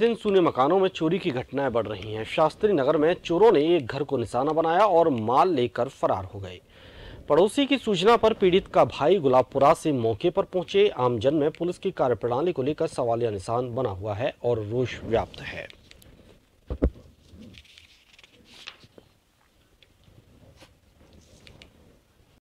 दिन सुने मकानों में चोरी की घटनाएं बढ़ रही हैं शास्त्री नगर में चोरों ने एक घर को निशाना बनाया और माल लेकर फरार हो गए पड़ोसी की सूचना पर पीड़ित का भाई गुलाबपुरा से मौके पर पहुंचे आमजन में पुलिस की कार्यप्रणाली को लेकर सवालिया निशान बना हुआ है और रोष व्याप्त है